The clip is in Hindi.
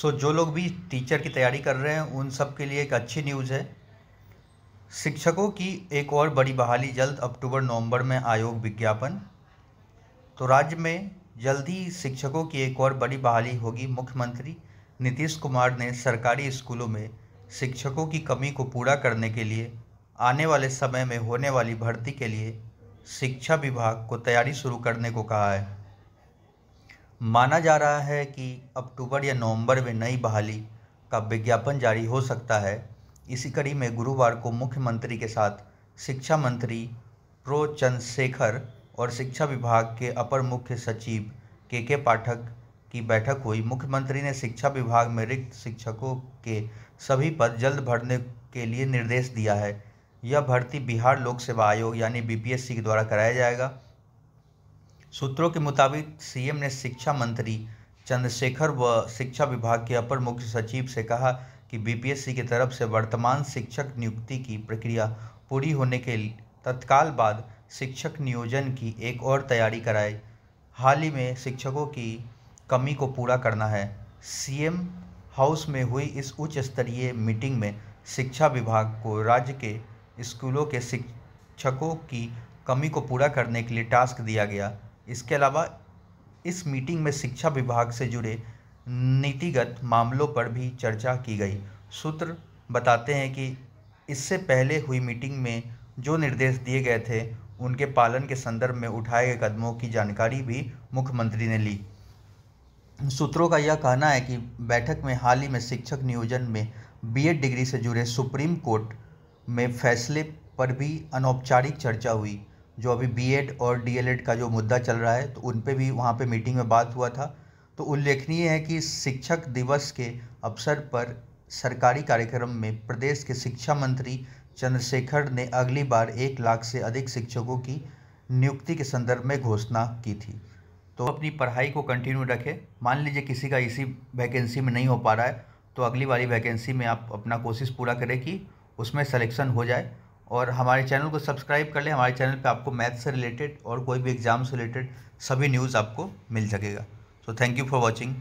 सो जो लोग भी टीचर की तैयारी कर रहे हैं उन सब के लिए एक अच्छी न्यूज़ है शिक्षकों की एक और बड़ी बहाली जल्द अक्टूबर नवंबर में आयोग विज्ञापन तो राज्य में जल्द ही शिक्षकों की एक और बड़ी बहाली होगी मुख्यमंत्री नीतीश कुमार ने सरकारी स्कूलों में शिक्षकों की कमी को पूरा करने के लिए आने वाले समय में होने वाली भर्ती के लिए शिक्षा विभाग को तैयारी शुरू करने को कहा है माना जा रहा है कि अक्टूबर या नवंबर में नई बहाली का विज्ञापन जारी हो सकता है इसी कड़ी में गुरुवार को मुख्यमंत्री के साथ शिक्षा मंत्री प्रो चंद्रशेखर और शिक्षा विभाग के अपर मुख्य सचिव के के पाठक की बैठक हुई मुख्यमंत्री ने शिक्षा विभाग में रिक्त शिक्षकों के सभी पद जल्द भरने के लिए निर्देश दिया है यह भर्ती बिहार लोक सेवा आयोग यानी बीपीएससी के द्वारा कराया जाएगा सूत्रों के मुताबिक सीएम ने शिक्षा मंत्री चंद्रशेखर व शिक्षा विभाग के अपर मुख्य सचिव से कहा कि बीपीएससी की तरफ से वर्तमान शिक्षक नियुक्ति की प्रक्रिया पूरी होने के तत्काल बाद शिक्षक नियोजन की एक और तैयारी कराए हाल ही में शिक्षकों की कमी को पूरा करना है सीएम हाउस में हुई इस उच्च स्तरीय मीटिंग में शिक्षा विभाग को राज्य के स्कूलों के शिक्षकों की कमी को पूरा करने के लिए टास्क दिया गया इसके अलावा इस मीटिंग में शिक्षा विभाग से जुड़े नीतिगत मामलों पर भी चर्चा की गई सूत्र बताते हैं कि इससे पहले हुई मीटिंग में जो निर्देश दिए गए थे उनके पालन के संदर्भ में उठाए गए कदमों की जानकारी भी मुख्यमंत्री ने ली सूत्रों का यह कहना है कि बैठक में हाल ही में शिक्षक नियोजन में बीएड डिग्री से जुड़े सुप्रीम कोर्ट में फैसले पर भी अनौपचारिक चर्चा हुई जो अभी बीएड और डीएलएड का जो मुद्दा चल रहा है तो उन पर भी वहाँ पर मीटिंग में बात हुआ था तो उल्लेखनीय है कि शिक्षक दिवस के अवसर पर सरकारी कार्यक्रम में प्रदेश के शिक्षा मंत्री चंद्रशेखर ने अगली बार एक लाख से अधिक शिक्षकों की नियुक्ति के संदर्भ में घोषणा की थी तो अपनी पढ़ाई को कंटिन्यू रखें मान लीजिए किसी का इसी वैकेंसी में नहीं हो पा रहा है तो अगली वाली वैकेंसी में आप अपना कोशिश पूरा करें कि उसमें सलेक्शन हो जाए और हमारे चैनल को सब्सक्राइब कर लें हमारे चैनल पे आपको मैथ से रिलेटेड और कोई भी एग्ज़ाम से रिलेटेड सभी न्यूज़ आपको मिल सकेगा so thank you for watching